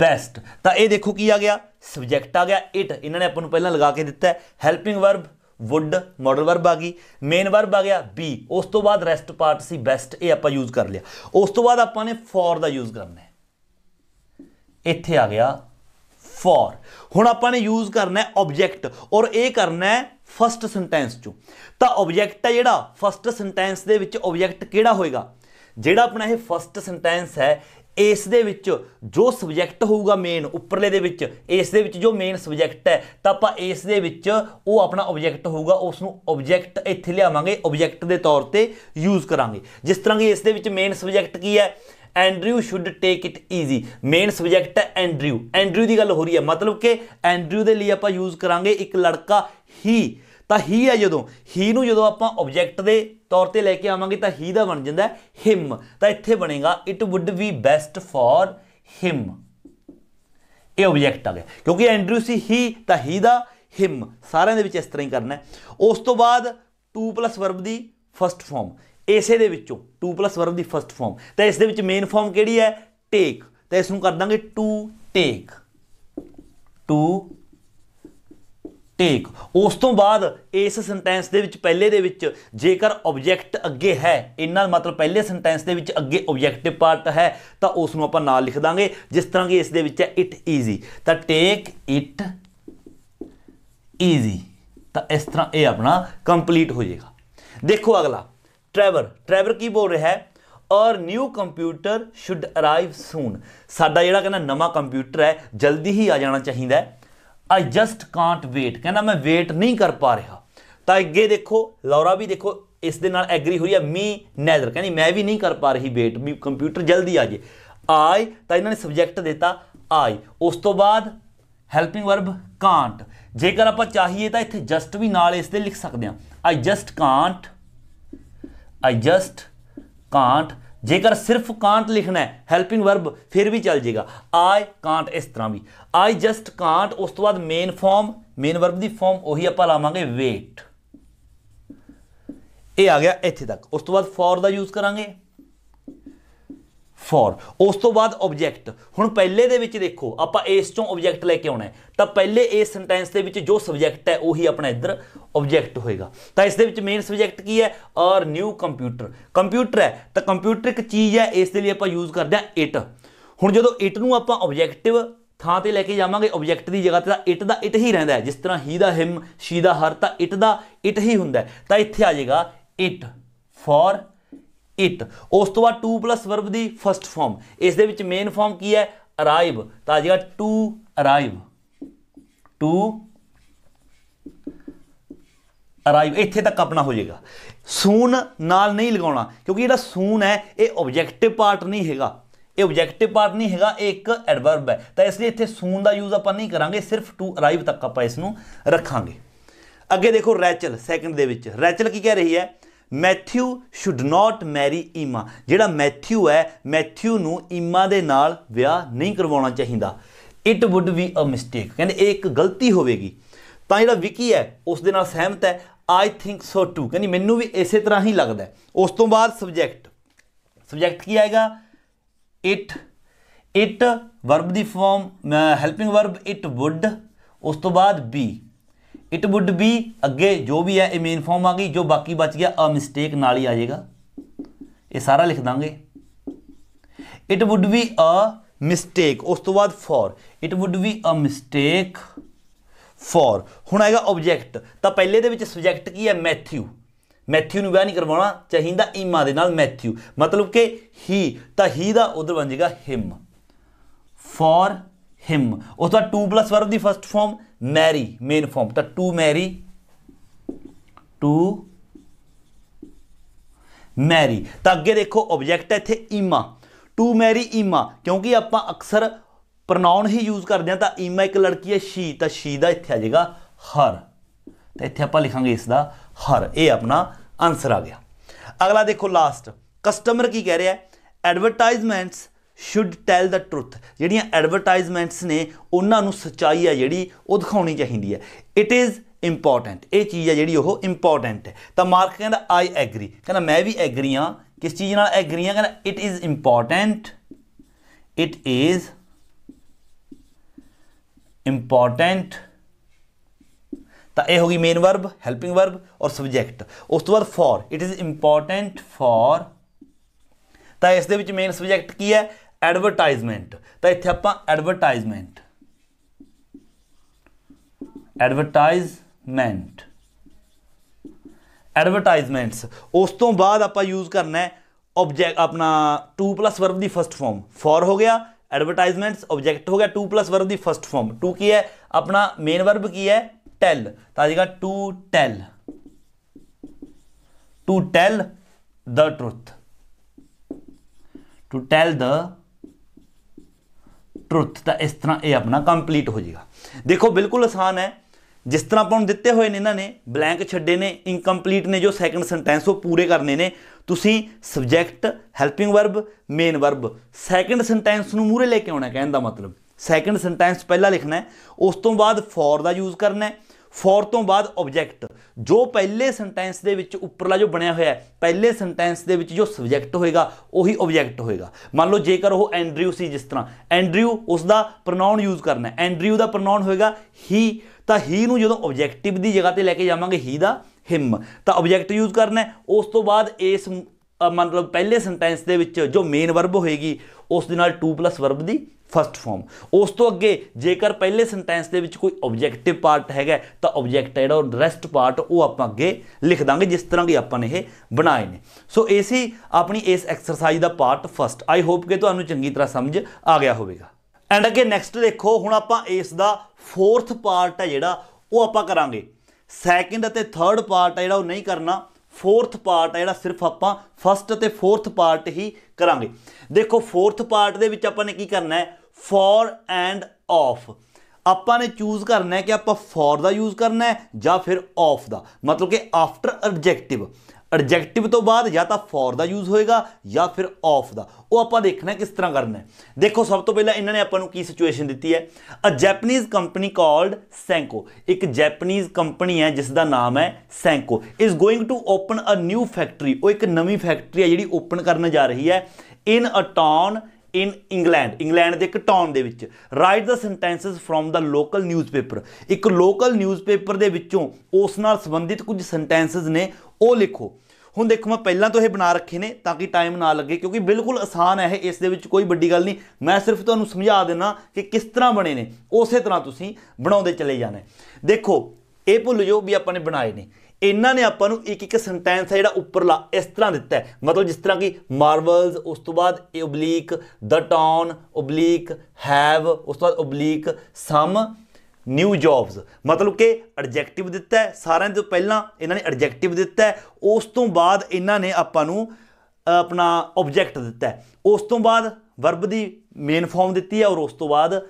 ਬੈਸਟ ਤਾਂ ਇਹ ਦੇਖੋ ਕੀ ਆ ਗਿਆ ਸਬਜੈਕਟ ਆ ਗਿਆ ਇਟ ਇਹਨਾਂ ਨੇ ਆਪਾਂ ਨੂੰ ਪਹਿਲਾਂ ਲਗਾ ਕੇ ਦਿੱਤਾ ਹੈ helping verb would modal verb ਆ ਗਈ ਮੇਨ ਵਰਬ ਆ ਗਿਆ ਬੀ ਉਸ ਤੋਂ ਬਾਅਦ ਰੈਸਟ ਪਾਰਟ ਸੀ ਬੈਸਟ ਇਹ ਆਪਾਂ ਯੂਜ਼ ਕਰ ਲਿਆ ਉਸ ਤੋਂ ਬਾਅਦ ਆਪਾਂ ਨੇ ਫੋਰ ਦਾ ਯੂਜ਼ ਕਰਨਾ ਹੈ ਇੱਥੇ ਆ ਗਿਆ ਫੋਰ ਹੁਣ ਆਪਾਂ ਨੇ ਯੂਜ਼ ਕਰਨਾ ਹੈ ਆਬਜੈਕਟ ਔਰ ਇਹ ਕਰਨਾ ਹੈ ਫਸਟ ਸੈਂਟੈਂਸ ਚੋਂ ਤਾਂ ਆਬਜੈਕਟ ਹੈ ਜਿਹੜਾ ਫਸਟ ਸੈਂਟੈਂਸ ਦੇ ਵਿੱਚ ਆਬਜੈਕਟ ਕਿਹੜਾ ਹੋਏਗਾ ਜਿਹੜਾ ਆਪਣਾ ਇਹ ਫਸਟ ਸੈਂਟੈਂਸ ਹੈ ਇਸ ਦੇ ਵਿੱਚ ਜੋ ਸਬਜੈਕਟ ਹੋਊਗਾ ਮੇਨ ਉੱਪਰਲੇ ਦੇ ਵਿੱਚ ਇਸ ਦੇ ਵਿੱਚ ਜੋ ਮੇਨ ਸਬਜੈਕਟ ਹੈ ਤਾਂ ਆਪਾਂ ਇਸ ਦੇ ਵਿੱਚ ਉਹ ਆਪਣਾ ਆਬਜੈਕਟ ਹੋਊਗਾ ਉਸ ਨੂੰ ਆਬਜੈਕਟ ਇੱਥੇ ਲਿਆਵਾਂਗੇ ਆਬਜੈਕਟ ਦੇ ਤੌਰ ਤੇ ਯੂਜ਼ ਕਰਾਂਗੇ ਜਿਸ ਤਰ੍ਹਾਂ ਕਿ ਇਸ ਦੇ ਵਿੱਚ ਮੇਨ ਸਬਜੈਕਟ ਕੀ ਹੈ Andrew should take it easy main subject ਹੈ ਐਂਡਰਿਊ ਐਂਡਰਿਊ ਦੀ ਗੱਲ ਹੋ ਰਹੀ ਹੈ ਮਤਲਬ ਕਿ ਐਂਡਰਿਊ ਦੇ ਲਈ ਆਪਾਂ ਯੂਜ਼ ਕਰਾਂਗੇ ਇੱਕ ਲੜਕਾ ਹੀ ਤਾਂ ਹੀ ਹੈ ਜਦੋਂ ਹੀ ਨੂੰ ਜਦੋਂ ਆਪਾਂ ਆਬਜੈਕਟ ਦੇ ਤੌਰ ਤੇ ਲੈ ਕੇ ਆਵਾਂਗੇ ਤਾਂ ਹੀ ਦਾ ਬਣ ਜਾਂਦਾ ਹਿਮ ਤਾਂ ਇੱਥੇ ਬਣੇਗਾ it would be best for him ਇਹ ਆਬਜੈਕਟ ਆ ਗਿਆ ਕਿਉਂਕਿ ਐਂਡਰੂ ਸੀ ਹੀ ਤਾਂ ਹੀ ਦਾ ਹਿਮ ਸਾਰਿਆਂ ਦੇ ਵਿੱਚ ਇਸ ਤਰ੍ਹਾਂ ਹੀ ਕਰਨਾ ਉਸ ਤੋਂ ਬਾਅਦ 2 ਪਲੱਸ ਵਰਬ ਦੀ ਫਰਸਟ ਫਾਰਮ ਇਸੇ ਦੇ ਵਿੱਚੋਂ 2 ਪਲੱਸ ਵਰਬ ਦੀ ਫਰਸਟ ਫਾਰਮ ਤਾਂ ਇਸ ਦੇ ਵਿੱਚ ਮੇਨ ਫਾਰਮ ਕਿਹੜੀ ਹੈ ਟੇਕ ਤਾਂ ਇਸ ਨੂੰ ਕਰ ਦਾਂਗੇ ਟੂ ਟੇਕ ਟੂ ਟੇਕ ਉਸ ਤੋਂ ਬਾਅਦ ਇਸ ਸੈਂਟੈਂਸ ਦੇ ਵਿੱਚ ਪਹਿਲੇ ਦੇ ਵਿੱਚ ਜੇਕਰ ਆਬਜੈਕਟ ਅੱਗੇ ਹੈ ਇਹਨਾਂ ਮਤਲਬ ਪਹਿਲੇ ਸੈਂਟੈਂਸ ਦੇ ਵਿੱਚ ਅੱਗੇ ਆਬਜੈਕਟਿਵ ਪਾਰਟ ਹੈ ਤਾਂ ਉਸ ਨੂੰ ਆਪਾਂ ਨਾਲ ਲਿਖ ਦਾਂਗੇ ਜਿਸ ਤਰ੍ਹਾਂ ਕਿ ਇਸ ਦੇ ਵਿੱਚ ਹੈ ਇਟ ਈਜ਼ੀ ਤਾਂ ਟੇਕ ਇਟ ਈਜ਼ੀ ਤਾਂ ਇਸ ਤਰ੍ਹਾਂ ਇਹ ਆਪਣਾ ਕੰਪਲੀਟ ਹੋ ਜਾਏਗਾ ਦੇਖੋ ਅਗਲਾ ਟ੍ਰੈਵਰ ਟ੍ਰੈਵਰ ਕੀ ਬੋਲ ਰਿਹਾ ਹੈ ਔਰ new computer should arrive soon ਸਾਡਾ ਜਿਹੜਾ ਕਹਿੰਦਾ ਨਵਾਂ ਕੰਪਿਊਟਰ ਹੈ ਜਲਦੀ ਹੀ ਆ ਜਾਣਾ ਚਾਹੀਦਾ ਹੈ ਆਈ ਜਸਟ ਕਾਂਟ ਵੇਟ ਕਹਿੰਦਾ ਮੈਂ ਵੇਟ ਨਹੀਂ ਕਰ ਪਾ ਰਿਹਾ ਤਾਂ ਅੱਗੇ ਦੇਖੋ ਲੌਰਾ ਵੀ ਦੇਖੋ ਇਸ ਦੇ ਨਾਲ ਐਗਰੀ ਹੋ ਰਹੀ ਹੈ ਮੀ ਨੈਦਰ ਕਹਿੰਦੀ ਮੈਂ ਵੀ ਨਹੀਂ ਕਰ ਪਾ ਰਹੀ ਵੇਟ ਮੀ ਕੰਪਿਊਟਰ ਜਲਦੀ ਆ ਜੇ ਆਈ ਤਾਂ ਇਹਨਾਂ ਨੇ ਸਬਜੈਕਟ ਦਿੱਤਾ ਆਈ ਉਸ ਤੋਂ ਬਾਅਦ ਹੈਲਪਿੰਗ ਵਰਬ ਕਾਂਟ ਜੇਕਰ ਆਪਾਂ ਚਾਹੀਏ ਤਾਂ ਇੱਥੇ ਜਸਟ ਵੀ ਨਾਲ ਇਸ ਦੇ ਲਿਖ ਸਕਦੇ ਹਾਂ I just can't I just can't ਜੇਕਰ ਸਿਰਫ ਕਾਂਟ ਲਿਖਣਾ ਹੈ ਹੈਲਪਿੰਗ ਵਰਬ ਫਿਰ ਵੀ ਚੱਲ ਜੇਗਾ ਆਈ ਕਾਂਟ ਇਸ ਤਰ੍ਹਾਂ ਵੀ ਆਈ ਜਸਟ ਕਾਂਟ ਉਸ ਤੋਂ ਬਾਅਦ ਮੇਨ ਫਾਰਮ ਮੇਨ ਵਰਬ ਦੀ ਫਾਰਮ ਉਹੀ ਆਪਾਂ ਲਾਵਾਂਗੇ ਵੇਟ ਇਹ ਆ ਗਿਆ ਇੱਥੇ ਤੱਕ ਉਸ ਤੋਂ ਬਾਅਦ ਫੋਰ ਦਾ ਯੂਜ਼ ਕਰਾਂਗੇ ਫੋਰ ਉਸ ਤੋਂ ਬਾਅਦ ਆਬਜੈਕਟ ਹੁਣ ਪਹਿਲੇ ਦੇ ਵਿੱਚ ਦੇਖੋ ਆਪਾਂ ਇਸ ਚੋਂ ਆਬਜੈਕਟ ਲੈ ਕੇ ਆਉਣਾ ਤਾਂ ਪਹਿਲੇ ਇਸ ਸੈਂਟੈਂਸ ਦੇ ਵਿੱਚ ਜੋ ਸਬਜੈਕਟ ਹੈ ਉਹੀ ਆਪਣਾ ਇੱਧਰ ਆਬਜੈਕਟ ਹੋਏਗਾ ਤਾਂ ਇਸ ਦੇ ਵਿੱਚ ਮੇਨ ਸਬਜੈਕਟ ਕੀ ਹੈ ਔਰ ਨਿਊ ਕੰਪਿਊਟਰ ਕੰਪਿਊਟਰ ਹੈ ਤਾਂ ਕੰਪਿਊਟਰ ਇੱਕ ਚੀਜ਼ ਹੈ ਇਸ ਦੇ ਲਈ ਆਪਾਂ ਯੂਜ਼ ਕਰਦੇ ਆ ਇਟ ਹੁਣ ਜਦੋਂ ਇਟ ਨੂੰ ਆਪਾਂ ਆਬਜੈਕਟਿਵ ਥਾਂ ਤੇ ਲੈ ਕੇ ਜਾਵਾਂਗੇ ਆਬਜੈਕਟ ਦੀ ਜਗ੍ਹਾ ਤੇ ਤਾਂ ਇਟ ਦਾ ਇਟ ਹੀ ਰਹਿੰਦਾ ਹੈ ਜਿਸ ਤਰ੍ਹਾਂ ਹੀ ਦਾ ਹਿਮ ਸ਼ੀ ਦਾ ਹਰ ਤਾਂ ਇਟ ਦਾ ਇਟ ਹੀ ਹੁੰਦਾ ਤਾਂ ਇੱਥੇ ਆ ਜਾਏਗਾ ਇਟ ਫੋਰ ਇਟ ਉਸ ਤੋਂ ਬਾਅਦ 2 ਪਲੱਸ ਵਰਬ ਦੀ ਫਰਸਟ ਫਾਰਮ ਇਸ ਦੇ ਵਿੱਚ ਮੇਨ ਫਾਰਮ ਕੀ ਹੈ ਅਰਾਈਵ ਤਾਂ ਆ ਜਾਏਗਾ ਟੂ ਅਰਾਈਵ ਟੂ ਅਰਾਈਵ ਇੱਥੇ ਤੱਕ ਆਪਣਾ ਹੋ ਜਾਏਗਾ ਸੂਨ ਨਾਲ ਨਹੀਂ ਲਗਾਉਣਾ ਕਿਉਂਕਿ ਜਿਹੜਾ ਸੂਨ ਹੈ ਇਹ ਆਬਜੈਕਟਿਵ ਪਾਰਟ ਨਹੀਂ ਹੈਗਾ ਇਹ ਆਬਜੈਕਟਿਵ ਪਾਰਟ ਨਹੀਂ ਹੈਗਾ ਇਹ ਇੱਕ ਐਡਵਰਬ ਹੈ ਤਾਂ ਇਸ ਲਈ ਇੱਥੇ ਸੂਨ ਦਾ ਯੂਜ਼ ਆਪਾਂ ਨਹੀਂ ਕਰਾਂਗੇ ਸਿਰਫ ਟੂ ਅਰਾਈਵ ਤੱਕ ਆਪਾਂ ਇਸ ਨੂੰ ਰੱਖਾਂਗੇ ਅੱਗੇ ਦੇਖੋ ਰੈਚਲ ਸੈਕਿੰਡ ਦੇ ਵਿੱਚ ਰੈਚਲ ਕੀ ਕਹਿ ਰਹੀ ਹੈ Matthew should not marry Emma ਜਿਹੜਾ ਮੈਥਿਊ ਹੈ ਮੈਥਿਊ ਨੂੰ ਈਮਾ ਦੇ ਨਾਲ ਵਿਆਹ ਨਹੀਂ ਕਰਵਾਉਣਾ ਚਾਹੀਦਾ it would be a mistake ਕਹਿੰਦੇ ਇਹ ਇੱਕ ਗਲਤੀ ਹੋਵੇਗੀ ਤਾਂ ਜਿਹੜਾ ਵਿਕੀ ਹੈ ਉਸ ਦੇ ਨਾਲ ਸਹਿਮਤ ਹੈ ਆਈ ਥਿੰਕ ਸੋ ਟੂ ਕਹਿੰਦੀ ਮੈਨੂੰ ਵੀ ਇਸੇ ਤਰ੍ਹਾਂ ਹੀ ਲੱਗਦਾ ਉਸ ਤੋਂ ਬਾਅਦ ਸਬਜੈਕਟ ਸਬਜੈਕਟ ਕੀ ਆਏਗਾ ਇਟ ਇਟ ਵਰਬ ਦੀ form helping verb it would ਉਸ ਤੋਂ ਬਾਅਦ ਬੀ ਇਟ ਊਡ ਬੀ ਅੱਗੇ ਜੋ ਵੀ ਹੈ ਇਹ ਮੇਨ ਫਾਰਮ ਆ ਗਈ ਜੋ ਬਾਕੀ ਬਚ ਗਿਆ ਅ ਮਿਸਟੇਕ ਨਾਲ ਹੀ ਆ ਜਾਏਗਾ ਇਹ ਸਾਰਾ ਲਿਖ ਦਾਂਗੇ it would be a mistake ਉਸ ਤੋਂ ਬਾਅਦ for it would be a mistake for ਹੁਣ ਆਏਗਾ ਆਬਜੈਕਟ ਤਾਂ ਪਹਿਲੇ ਦੇ ਵਿੱਚ ਸਬਜੈਕਟ ਕੀ ਹੈ ਮੈਥਿਊ ਮੈਥਿਊ ਨੂੰ ਵਿਆਹ ਨਹੀਂ ਕਰਵਾਉਣਾ ਚਾਹੀਦਾ ਇਮਾ ਦੇ ਨਾਲ ਮੈਥਿਊ ਮਤਲਬ ਕਿ ਹੀ ਤਾਂ ਹੀ ਦਾ ਉਧਰ ਬਣ ਜਾਏਗਾ ਹਿਮ ਫੋਰ ਹਿਮ ਉਸ ਤੋਂ ਬਾਅਦ 2 ਪਲੱਸ ਵਰਬ ਦੀ first form marry main form तो टू मैरी टू ਮੈਰੀ ਤਾਂ ਅੱਗੇ ਦੇਖੋ ਆਬਜੈਕਟ ਹੈ ਇੱਥੇ ਈਮਾ ਟੂ ਮੈਰੀ ਈਮਾ ਕਿਉਂਕਿ ਆਪਾਂ ਅਕਸਰ ਪ੍ਰੋਨਾਉਨ ਹੀ ਯੂਜ਼ ਕਰਦੇ ਆ ਤਾਂ ਈਮਾ ਇੱਕ ਲੜਕੀ ਹੈ ਸ਼ੀ ਤਾਂ ਸ਼ੀ ਦਾ ਇੱਥੇ ਆ ਜਾਏਗਾ ਹਰ ਤਾਂ ਇੱਥੇ ਆਪਾਂ ਲਿਖਾਂਗੇ ਇਸ ਦਾ ਹਰ ਇਹ ਆਪਣਾ ਆਨਸਰ ਆ ਗਿਆ ਅਗਲਾ ਦੇਖੋ ਲਾਸਟ ਕਸਟਮਰ ਕੀ ਕਹਿ ਰਿਹਾ ਹੈ advertisements should tell the truth ਜਿਹੜੀਆਂ ਐਡਵਰਟਾਈਜ਼ਮੈਂਟਸ ਨੇ ਉਹਨਾਂ ਨੂੰ ਸਚਾਈ ਆ ਜਿਹੜੀ ਉਹ ਦਿਖਾਉਣੀ ਚਾਹੀਦੀ ਹੈ ਇਟ ਇਜ਼ ਇੰਪੋਰਟੈਂਟ ਇਹ ਚੀਜ਼ ਆ ਜਿਹੜੀ ਉਹ ਇੰਪੋਰਟੈਂਟ ਹੈ ਤਾਂ ਮਾਰਕ ਕਹਿੰਦਾ ਆਈ ਐਗਰੀ ਕਹਿੰਦਾ ਮੈਂ ਵੀ ਐਗਰੀ ਆ ਕਿਸ ਚੀਜ਼ ਨਾਲ ਐਗਰੀ ਆ ਕਹਿੰਦਾ it is important it is important ਤਾਂ ਇਹ ਹੋ ਗਈ ਮੇਨ ਵਰਬ ਹੈਲਪਿੰਗ ਵਰਬ ਔਰ ਸਬਜੈਕਟ ਉਸ ਤੋਂ ਬਾਅਦ for it is important for ਤਾਂ ਇਸ ਦੇ ਵਿੱਚ ਮੇਨ ਸਬਜੈਕਟ ਕੀ ਹੈ ਐਡਵਰਟਾਈਜ਼ਮੈਂਟ ਤਾਂ ਇੱਥੇ ਆਪਾਂ ਐਡਵਰਟਾਈਜ਼ਮੈਂਟ ਐਡਵਰਟਾਈਜ਼ਮੈਂਟ ਐਡਵਰਟਾਈਜ਼ਮੈਂਟਸ ਉਸ ਤੋਂ ਬਾਅਦ ਆਪਾਂ ਯੂਜ਼ ਕਰਨਾ ਹੈ ਆਬਜੈਕਟ ਆਪਣਾ 2+ ਵਰਬ ਦੀ ਫਰਸਟ ਫਾਰਮ ਫॉर ਹੋ ਗਿਆ एडवर्टाइजमेंट्स ऑब्जेक्ट हो गया टू प्लस वर्ब दी फर्स्ट फॉर्म टू की है अपना मेन वर्ब की है टेल तो आ जाएगा to tell to tell the truth to tell the truth ਤਾਂ ਇਸ ਤਰ੍ਹਾਂ ਇਹ ਆਪਣਾ ਕੰਪਲੀਟ ਹੋ ਜਾਏਗਾ ਦੇਖੋ ਬਿਲਕੁਲ ਆਸਾਨ ਹੈ ਜਿਸ ਤਰ੍ਹਾਂ ਆਪਾਂ ਨੂੰ ਦਿੱਤੇ ਹੋਏ ਨੇ ਇਹਨਾਂ ਨੇ ਬਲੈਂਕ ਛੱਡੇ ਨੇ ਇਨਕੰਪਲੀਟ ਨੇ ਜੋ ਸੈਕੰਡ ਸੈਂਟੈਂਸ ਉਹ ਪੂਰੇ ਕਰਨੇ ਨੇ ਤੁਸੀਂ subject helping verb main verb second sentence ਨੂੰ ਮੂਰੇ ਲੈ ਕੇ ਆਉਣਾ ਕਹਿਣ ਦਾ ਮਤਲਬ ਸੈਕੰਡ ਸੈਂਟੈਂਸ ਪਹਿਲਾਂ ਲਿਖਣਾ ਹੈ ਉਸ ਤੋਂ ਬਾਅਦ ਫੋਰ ਦਾ ਯੂਜ਼ ਕਰਨਾ ਹੈ ਫੋਰ ਤੋਂ ਬਾਅਦ ਆਬਜੈਕਟ ਜੋ ਪਹਿਲੇ ਸੈਂਟੈਂਸ ਦੇ ਵਿੱਚ ਉੱਪਰਲਾ ਜੋ ਬਣਿਆ ਹੋਇਆ ਹੈ ਪਹਿਲੇ ਸੈਂਟੈਂਸ ਦੇ ਵਿੱਚ ਜੋ ਸਬਜੈਕਟ ਹੋਏਗਾ ਉਹੀ ਆਬਜੈਕਟ ਹੋਏਗਾ ਮੰਨ ਲਓ ਜੇਕਰ ਉਹ ਐਂਡਰਿਊ ਸੀ ਜਿਸ ਤਰ੍ਹਾਂ ਐਂਡਰਿਊ ਉਸ ਦਾ ਪ੍ਰੋਨਾਉਨ ਯੂਜ਼ ਕਰਨਾ ਹੈ ਐਂਡਰਿਊ ਦਾ ਪ੍ਰੋਨਾਉਨ ਹੋਏਗਾ ਹੀ ਤਾਂ ਹੀ ਨੂੰ ਜਦੋਂ ਆਬਜੈਕਟਿਵ ਦੀ ਜਗ੍ਹਾ ਤੇ ਲੈ ਕੇ ਜਾਵਾਂਗੇ ਹੀ ਦਾ ਹਿਮ ਤਾਂ ਆਬਜੈਕਟ ਯੂਜ਼ ਕਰਨਾ ਹੈ ਉਸ ਤੋਂ ਬਾਅਦ ਇਸ ਮਤਲਬ ਪਹਿਲੇ ਸੈਂਟੈਂਸ ਦੇ ਵਿੱਚ ਜੋ ਮੇਨ ਵਰਬ ਹੋਏਗੀ ਉਸ ਦੇ ਨਾਲ 2 ਵਰਬ ਦੀ ਫਸਟ ਫਾਰਮ ਉਸ ਤੋਂ ਅੱਗੇ ਜੇਕਰ ਪਹਿਲੇ ਸੈਂਟੈਂਸ ਦੇ ਵਿੱਚ ਕੋਈ ਆਬਜੈਕਟਿਵ ਪਾਰਟ ਹੈਗਾ ਤਾਂ ਆਬਜੈਕਟ ਜਿਹੜਾ ਉਹ ਰੈਸਟ ਪਾਰਟ ਉਹ ਆਪਾਂ ਅੱਗੇ ਲਿਖ ਦਾਂਗੇ ਜਿਸ ਤਰ੍ਹਾਂ ਕਿ ਆਪਾਂ ਨੇ ਇਹ ਬਣਾਏ ਨੇ ਸੋ ਇਹ ਸੀ ਆਪਣੀ ਇਸ ਐਕਸਰਸਾਈਜ਼ ਦਾ ਪਾਰਟ ਫਸਟ ਆਈ ਹੋਪ ਕਿ ਤੁਹਾਨੂੰ ਚੰਗੀ ਤਰ੍ਹਾਂ ਸਮਝ ਆ ਗਿਆ ਹੋਵੇਗਾ ਐਂਡ ਅੱਗੇ ਨੈਕਸਟ ਦੇਖੋ ਹੁਣ ਆਪਾਂ ਇਸ ਦਾ ਫੋਰਥ ਪਾਰਟ ਹੈ ਜਿਹੜਾ ਉਹ ਆਪਾਂ ਕਰਾਂਗੇ ਸੈਕਿੰਡ ਅਤੇ ਥਰਡ ਪਾਰਟ ਹੈ ਜਿਹੜਾ ਉਹ ਨਹੀਂ ਕਰਨਾ ਫੋਰਥ ਪਾਰਟ ਆ ਜਿਹੜਾ ਸਿਰਫ ਆਪਾਂ ਫਸਟ ਤੇ ਫੋਰਥ ਪਾਰਟ ਹੀ ਕਰਾਂਗੇ ਦੇਖੋ ਫੋਰਥ ਪਾਰਟ ਦੇ ਵਿੱਚ ਆਪਾਂ ਨੇ ਕੀ ਕਰਨਾ ਹੈ ਫੋਰ ਐਂਡ ਆਫ ਆਪਾਂ ਨੇ ਚੂਜ਼ ਕਰਨਾ ਹੈ ਕਿ ਆਪਾਂ ਫੋਰ ਦਾ ਯੂਜ਼ ਕਰਨਾ ਹੈ ਜਾਂ ਫਿਰ ਆਫ ਦਾ ਮਤਲਬ ਕਿ ਆਫਟਰ ਆਬਜੈਕਟਿਵ ਐਡਜੈਕਟਿਵ ਤੋਂ ਬਾਅਦ ਜਾਂ ਤਾਂ ਫੋਰ ਦਾ ਯੂਜ਼ ਹੋਏਗਾ ਜਾਂ ਫਿਰ ਆਫ ਦਾ ਉਹ ਆਪਾਂ ਦੇਖਣਾ ਕਿਸ ਤਰ੍ਹਾਂ ਕਰਨਾ ਹੈ ਦੇਖੋ ਸਭ ਤੋਂ ਪਹਿਲਾਂ ਇਹਨਾਂ ਨੇ ਆਪਾਂ ਨੂੰ ਕੀ ਸਿਚੁਏਸ਼ਨ ਦਿੱਤੀ ਹੈ a Japanese company called Sanko ਇੱਕ ਜੈਪਨੀਜ਼ ਕੰਪਨੀ ਹੈ ਜਿਸ ਦਾ ਨਾਮ ਹੈ Sanko is going to open a new factory ਉਹ ਇੱਕ ਨਵੀਂ ਫੈਕਟਰੀ ਹੈ ਜਿਹੜੀ ਓਪਨ ਕਰਨ ਜਾ ਰਹੀ ਹੈ in a town in England England ਦੇ ਇੱਕ ਟਾਊਨ ਦੇ ਵਿੱਚ write the sentences from the local newspaper ਇੱਕ ਲੋਕਲ ਨਿਊਜ਼ਪੇਪਰ ਦੇ ਵਿੱਚੋਂ ਉਸ ਨਾਲ ਸੰਬੰਧਿਤ ਕੁਝ ਸੈਂਟੈਂਸਸ ਨੇ ਉਹ ਲਿਖੋ ਹੁਣ ਦੇਖੋ ਮੈਂ ਪਹਿਲਾਂ ਤੋਂ ਇਹ ਬਣਾ ਰੱਖੇ ਨੇ ਤਾਂ ਕਿ ਟਾਈਮ ਨਾ ਲੱਗੇ ਕਿਉਂਕਿ ਬਿਲਕੁਲ ਆਸਾਨ ਹੈ ਇਹ ਇਸ ਦੇ ਵਿੱਚ ਕੋਈ ਵੱਡੀ ਗੱਲ ਨਹੀਂ ਮੈਂ ਸਿਰਫ ਤੁਹਾਨੂੰ ਸਮਝਾ ਦੇਣਾ ਕਿ ਕਿਸ ਤਰ੍ਹਾਂ ਬਣੇ ਨੇ ਉਸੇ ਤਰ੍ਹਾਂ ਤੁਸੀਂ ਬਣਾਉਂਦੇ ਚਲੇ ਜਾਣਾ ਦੇਖੋ ਇਹ ਭੁੱਲ ਜਾਓ ਵੀ ਆਪਾਂ ਨੇ ਬਣਾਏ ਨੇ ਇਹਨਾਂ ਨੇ ਆਪਾਂ ਨੂੰ ਇੱਕ ਇੱਕ ਸੈਂਟੈਂਸ ਹੈ ਜਿਹੜਾ ਉੱਪਰਲਾ ਇਸ ਤਰ੍ਹਾਂ ਦਿੱਤਾ ਹੈ ਮਤਲਬ ਜਿਸ ਤਰ੍ਹਾਂ ਕਿ ਮਾਰਵਲਸ ਉਸ ਤੋਂ ਬਾਅਦ oblique the town oblique have ਉਸ ਤੋਂ ਬਾਅਦ ਓਬਲੀਕ ਸਮ ਨਿਊ ਜੌਬਸ ਮਤਲਬ ਕਿ ਐਡਜੈਕਟਿਵ ਦਿੱਤਾ ਹੈ ਸਾਰਿਆਂ ਤੋਂ ਪਹਿਲਾਂ ਇਹਨਾਂ ਨੇ ਐਡਜੈਕਟਿਵ ਦਿੱਤਾ ਹੈ ਉਸ ਤੋਂ ਬਾਅਦ ਇਹਨਾਂ ਨੇ ਆਪਾਂ ਨੂੰ ਆਪਣਾ ਆਬਜੈਕਟ ਦਿੱਤਾ ਹੈ ਉਸ ਤੋਂ ਬਾਅਦ ਵਰਬ ਦੀ ਮੇਨ ਫਾਰਮ ਦਿੱਤੀ ਹੈ ਔਰ ਉਸ ਤੋਂ ਬਾਅਦ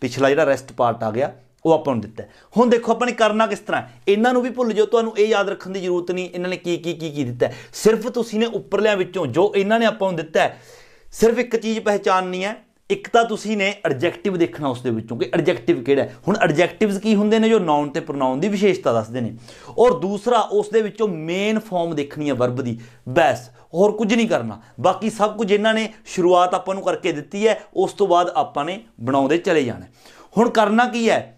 ਪਿਛਲਾ ਜਿਹੜਾ ਰੈਸਟ ਪਾਰਟ ਆ ਗਿਆ ਉਹ ਆਪਾਂ ਨੂੰ ਦਿੱਤਾ ਹੁਣ ਦੇਖੋ ਆਪਾਂ ਨੇ ਕਰਨਾ ਕਿਸ ਤਰ੍ਹਾਂ ਇਹਨਾਂ ਨੂੰ ਵੀ ਭੁੱਲ ਜਾਓ ਤੁਹਾਨੂੰ ਇਹ ਯਾਦ ਰੱਖਣ ਦੀ ਜ਼ਰੂਰਤ ਨਹੀਂ ਇਹਨਾਂ ਨੇ ਕੀ ਕੀ ਕੀ ਕੀ ਦਿੱਤਾ ਸਿਰਫ ਤੁਸੀਂ ਨੇ ਉੱਪਰਲਿਆਂ ਵਿੱਚੋਂ ਜੋ ਇਹਨਾਂ ਨੇ ਆਪਾਂ ਨੂੰ ਦਿੱਤਾ ਸਿਰਫ ਇੱਕ ਚੀਜ਼ ਪਹਿਚਾਨਨੀ ਹੈ ਇੱਕ ਤਾਂ ਤੁਸੀਂ ਨੇ ਐਡਜੈਕਟਿਵ ਦੇਖਣਾ ਉਸ ਦੇ ਵਿੱਚੋਂ ਕਿ ਐਡਜੈਕਟਿਵ ਕਿਹੜਾ ਹੈ ਹੁਣ ਐਡਜੈਕਟਿਵਸ ਕੀ ਹੁੰਦੇ ਨੇ ਜੋ ਨਾਉਨ ਤੇ ਪ੍ਰੋਨਾਉਨ ਦੀ ਵਿਸ਼ੇਸ਼ਤਾ ਦੱਸਦੇ ਨੇ ਔਰ ਦੂਸਰਾ ਉਸ ਦੇ ਵਿੱਚੋਂ ਮੇਨ ਫਾਰਮ ਦੇਖਣੀ ਹੈ ਵਰਬ ਦੀ ਬੈਸ ਹੋਰ ਕੁਝ ਨਹੀਂ ਕਰਨਾ ਬਾਕੀ ਸਭ ਕੁਝ ਇਹਨਾਂ ਨੇ ਸ਼ੁਰੂਆਤ ਆਪਾਂ ਨੂੰ ਕਰਕੇ ਦਿੱਤੀ ਹੈ ਉਸ ਤੋਂ ਬਾਅਦ ਆਪਾਂ ਨੇ ਬਣਾਉਂਦੇ ਚਲੇ ਜਾਣਾ ਹੁਣ ਕਰਨਾ ਕੀ ਹੈ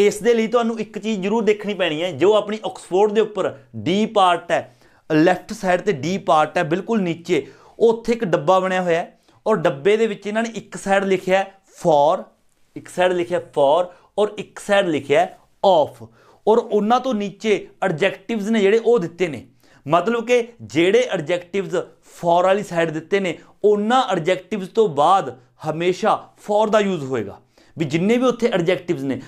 ਇਸ ਦੇ ਲਈ ਤੁਹਾਨੂੰ ਇੱਕ ਚੀਜ਼ ਜ਼ਰੂਰ ਦੇਖਣੀ ਪੈਣੀ ਹੈ ਜੋ ਆਪਣੀ ਆਕਸਫੋਰਡ ਦੇ ਉੱਪਰ ਡੀ ਪਾਰਟ ਹੈ ਲੈਫਟ ਸਾਈਡ ਤੇ ਡੀ ਪਾਰਟ ਹੈ ਬਿਲਕੁਲ ਨੀਚੇ ਉੱਥੇ ਇੱਕ ਡੱਬਾ ਬਣਿਆ ਹੋਇਆ ਹੈ ਔਰ ਡੱਬੇ ਦੇ ਵਿੱਚ ਇਹਨਾਂ ਨੇ ਇੱਕ ਸਾਈਡ ਲਿਖਿਆ ਫੋਰ ਇੱਕ ਸਾਈਡ ਲਿਖਿਆ ਫੋਰ ਔਰ ਇੱਕ ਸਾਈਡ ਲਿਖਿਆ ਆਫ ਔਰ ਉਹਨਾਂ ਤੋਂ ਨੀਚੇ ਐਡਜੈਕਟਿਵਸ ਨੇ ਜਿਹੜੇ ਉਹ ਦਿੱਤੇ ਨੇ ਮਤਲਬ ਕਿ ਜਿਹੜੇ ਐਡਜੈਕਟਿਵਸ ਫੋਰ ਵਾਲੀ ਸਾਈਡ ਦਿੱਤੇ ਨੇ ਉਹਨਾਂ ਐਡਜੈਕਟਿਵਸ ਤੋਂ ਬਾਅਦ ਹਮੇਸ਼ਾ ਫੋਰ ਦਾ ਯੂਜ਼ ਹੋਏਗਾ ਵੀ ਜਿੰਨੇ ਵੀ ਉੱਥੇ ਐਡਜੈਕਟਿਵਸ ਨੇ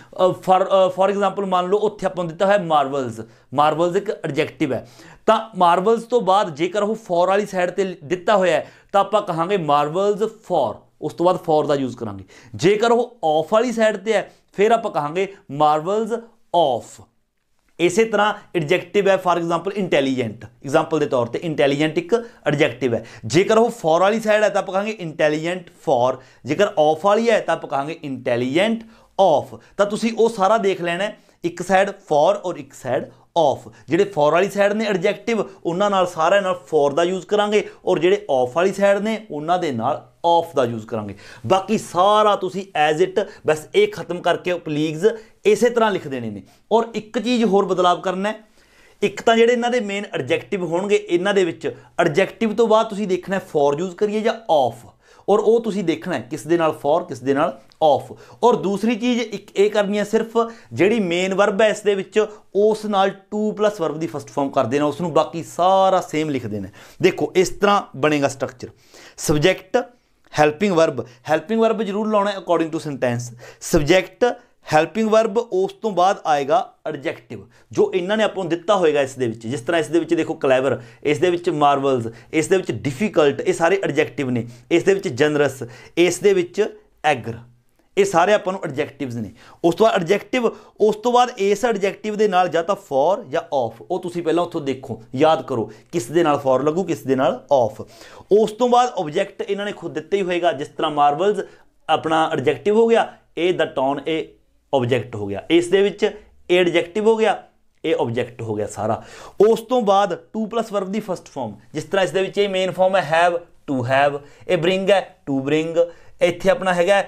ਫਾਰ ਫਾਰ ਐਗਜ਼ਾਮਪਲ ਮੰਨ ਲਓ ਉੱਥੇ ਆਪਾਂ ਦਿੱਤਾ ਹੋਇਆ ਮਾਰਵਲਸ ਮਾਰਵਲਸ ਇੱਕ ਐਡਜੈਕਟਿਵ ਹੈ ਤਾਂ ਮਾਰਵਲਸ ਤੋਂ ਬਾਅਦ ਜੇਕਰ ਉਹ ਫੋਰ ਵਾਲੀ ਸਾਈਡ ਤੇ ਦਿੱਤਾ ਹੋਇਆ ਤਾਂ ਆਪਾਂ ਕਹਾਂਗੇ ਮਾਰਵਲਸ ਫੋਰ ਉਸ ਤੋਂ ਬਾਅਦ ਫੋਰ ਦਾ ਯੂਜ਼ ਕਰਾਂਗੇ ਜੇਕਰ ਉਹ ਆਫ ਵਾਲੀ ਸਾਈਡ ਤੇ ਹੈ ਫਿਰ ਆਪਾਂ ਕਹਾਂਗੇ ਮਾਰਵਲਸ ਆਫ ਇਸੇ ਤਰ੍ਹਾਂ ਐਡਜੈਕਟਿਵ ਹੈ ਫਾਰ ਐਗਜ਼ਾਮਪਲ ਇੰਟੈਲੀਜੈਂਟ ਐਗਜ਼ਾਮਪਲ ਦੇ ਤੌਰ ਤੇ ਇੰਟੈਲੀਜੈਂਟ ਇੱਕ ਐਡਜੈਕਟਿਵ ਹੈ ਜੇਕਰ ਉਹ ਫੋਰ ਵਾਲੀ ਸਾਈਡ ਹੈ ਤਾਂ ਆਪਾਂ ਕਹਾਂਗੇ ਇੰਟੈਲੀਜੈਂਟ ਫੋਰ ਜੇਕਰ ਆਫ ਵਾਲੀ ਹੈ ਤਾਂ ਆਪਾਂ ਕਹਾਂਗੇ ਇੰਟੈਲੀਜੈਂਟ ਆਫ ਤਾਂ ਤੁਸੀਂ ਉਹ ਸਾਰਾ ਦੇਖ ਲੈਣਾ ਇੱਕ ਸਾਈਡ ਫੋਰ ਔਰ ਇੱਕ ਸਾਈਡ ਆਫ ਜਿਹੜੇ ਫੋਰ ਵਾਲੀ ਸਾਈਡ ਨੇ ਐਡਜੈਕਟਿਵ ਉਹਨਾਂ ਨਾਲ ਸਾਰਿਆਂ ਨਾਲ ਫੋਰ ਦਾ ਯੂਜ਼ ਕਰਾਂਗੇ ਔਰ ਜਿਹੜੇ ਆਫ ਵਾਲੀ ਸਾਈਡ ਨੇ ਉਹਨਾਂ ਦੇ ਨਾਲ ਆਫ ਦਾ ਯੂਜ਼ ਕਰਾਂਗੇ ਬਾਕੀ ਸਾਰਾ ਤੁਸੀਂ ਐਜ਼ ਇਟ ਬਸ ਇਹ ਖਤਮ ਕਰਕੇ ਪਲੀਜ਼ ਇਸੇ ਤਰ੍ਹਾਂ ਲਿਖ ਦੇਣੇ ਨੇ ਔਰ ਇੱਕ ਚੀਜ਼ ਹੋਰ ਬਦਲਾਵ ਕਰਨਾ ਹੈ ਇੱਕ ਤਾਂ ਜਿਹੜੇ ਇਹਨਾਂ ਦੇ ਮੇਨ ਐਡਜੈਕਟਿਵ ਹੋਣਗੇ ਇਹਨਾਂ ਦੇ ਵਿੱਚ ਐਡਜੈਕਟਿਵ ਤੋਂ ਬਾਅਦ ਤੁਸੀਂ ਦੇਖਣਾ ਫੋਰ ਯੂਜ਼ ਕਰੀਏ ਜਾਂ ਆਫ ਔਰ ਉਹ ਤੁਸੀਂ ਦੇਖਣਾ ਕਿਸ ਦੇ ਨਾਲ ਫੋਰ ਕਿਸ ਦੇ ਨਾਲ ਆਫ ਔਰ ਦੂਸਰੀ ਚੀਜ਼ ਇੱਕ ਇਹ ਕਰਨੀ ਹੈ ਸਿਰਫ ਜਿਹੜੀ ਮੇਨ ਵਰਬ ਹੈ ਇਸ ਦੇ ਵਿੱਚ ਉਸ ਨਾਲ 2 ਪਲੱਸ ਵਰਬ ਦੀ ਫਸਟ ਫਾਰਮ ਕਰ ਦੇਣਾ ਉਸ ਨੂੰ ਬਾਕੀ ਸਾਰਾ ਸੇਮ ਲਿਖ ਦੇਣਾ ਦੇਖੋ ਇਸ ਤਰ੍ਹਾਂ ਬਣੇਗਾ structure subject helping verb helping verb ਜ਼ਰੂਰ ਲਾਉਣਾ ਹੈ according to sentence subject helping verb ਉਸ ਤੋਂ ਬਾਅਦ ਆਏਗਾ ਐਡਜੈਕਟਿਵ ਜੋ ਇਹਨਾਂ ਨੇ ਆਪਾਂ ਨੂੰ ਦਿੱਤਾ ਹੋਏਗਾ ਇਸ ਦੇ ਵਿੱਚ ਜਿਸ ਤਰ੍ਹਾਂ ਇਸ ਦੇ ਵਿੱਚ ਦੇਖੋ ਕਲੈਵਰ ਇਸ ਦੇ ਵਿੱਚ ਮਾਰਵਲਸ ਇਸ ਦੇ ਵਿੱਚ ਡਿਫਿਕਲਟ ਇਹ ਸਾਰੇ ਐਡਜੈਕਟਿਵ ਨੇ ਇਸ ਦੇ ਵਿੱਚ ਜਨਰਸ ਇਸ ਦੇ ਵਿੱਚ ਐਗਰ ਇਹ ਸਾਰੇ ਆਪਾਂ ਨੂੰ ਐਡਜੈਕਟਿਵਸ ਨੇ ਉਸ ਤੋਂ ਬਾਅਦ ਐਡਜੈਕਟਿਵ ਉਸ ਤੋਂ ਬਾਅਦ ਇਸ ਐਡਜੈਕਟਿਵ ਦੇ ਨਾਲ ਜਾਂ ਤਾਂ ਫੋਰ ਜਾਂ ਆਫ ਉਹ ਤੁਸੀਂ ਪਹਿਲਾਂ ਉੱਥੋਂ ਦੇਖੋ ਯਾਦ ਕਰੋ ਕਿਸ ਦੇ ਨਾਲ ਫੋਰ ਲੱਗੂ ਕਿਸ ਦੇ ਨਾਲ ਆਫ ਉਸ ਤੋਂ ਬਾਅਦ ਆਬਜੈਕਟ ਇਹਨਾਂ ਨੇ ਖੁਦ ਦਿੱਤੇ ਹੀ ਹੋਏਗਾ ਜਿਸ ਤਰ੍ਹਾਂ ਮਾਰਵਲਸ ਆਪਣਾ ਐਡਜੈਕਟਿਵ ਹੋ ਗਿਆ ਇਹ ਦਾ ਟੌਨ ਇਹ ਆਬਜੈਕਟ ਹੋ ਗਿਆ ਇਸ ਦੇ ਵਿੱਚ ਇਹ ਐਡਜੈਕਟਿਵ ਹੋ ਗਿਆ ਇਹ ਆਬਜੈਕਟ ਹੋ ਗਿਆ ਸਾਰਾ ਉਸ ਤੋਂ ਬਾਅਦ 2 ਪਲੱਸ ਵਰਬ ਦੀ ਫਸਟ ਫਾਰਮ ਜਿਸ ਤਰ੍ਹਾਂ ਇਸ ਦੇ ਵਿੱਚ ਇਹ ਮੇਨ ਫਾਰਮ ਹੈ ਹੈਵ ਟੂ ਹੈਵ ਇਹ ਬ੍ਰਿੰਗ ਹੈ ਟੂ ਬ੍ਰਿੰਗ ਇੱਥੇ ਆਪਣਾ ਹੈਗਾ